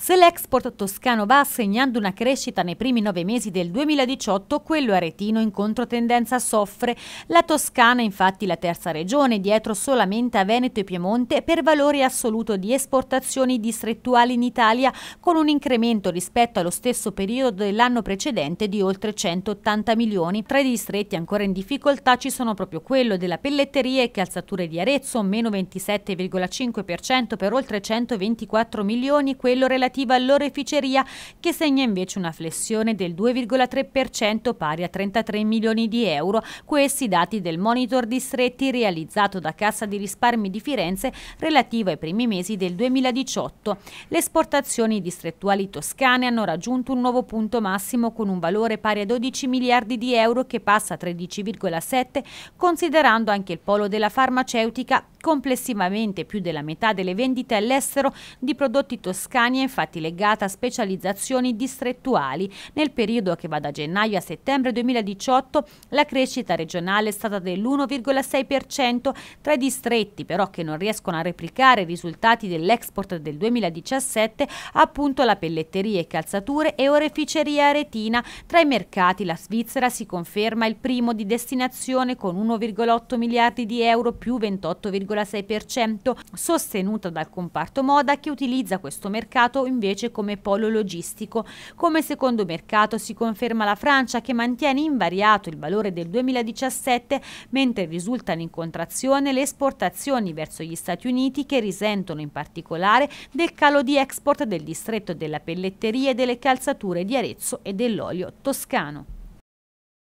Se l'export toscano va segnando una crescita nei primi nove mesi del 2018, quello aretino in controtendenza soffre. La Toscana è infatti la terza regione, dietro solamente a Veneto e Piemonte, per valore assoluto di esportazioni distrettuali in Italia, con un incremento rispetto allo stesso periodo dell'anno precedente di oltre 180 milioni. Tra i distretti ancora in difficoltà ci sono proprio quello della pelletteria e calzature di Arezzo, meno 27,5% per oltre 124 milioni, quello relativo relativa all'oreficeria che segna invece una flessione del 2,3% pari a 33 milioni di euro, questi dati del monitor distretti realizzato da Cassa di risparmi di Firenze relativo ai primi mesi del 2018. Le esportazioni distrettuali toscane hanno raggiunto un nuovo punto massimo con un valore pari a 12 miliardi di euro che passa a 13,7 considerando anche il polo della farmaceutica complessivamente più della metà delle vendite all'estero di prodotti toscani e infatti legata a specializzazioni distrettuali. Nel periodo che va da gennaio a settembre 2018 la crescita regionale è stata dell'1,6%. Tra i distretti però che non riescono a replicare i risultati dell'export del 2017 appunto la pelletteria e calzature e oreficeria aretina. Tra i mercati la Svizzera si conferma il primo di destinazione con 1,8 miliardi di euro più 28,6%, sostenuta dal comparto moda che utilizza questo mercato invece come polo logistico. Come secondo mercato si conferma la Francia che mantiene invariato il valore del 2017 mentre risultano in contrazione le esportazioni verso gli Stati Uniti che risentono in particolare del calo di export del distretto della pelletteria e delle calzature di Arezzo e dell'olio toscano.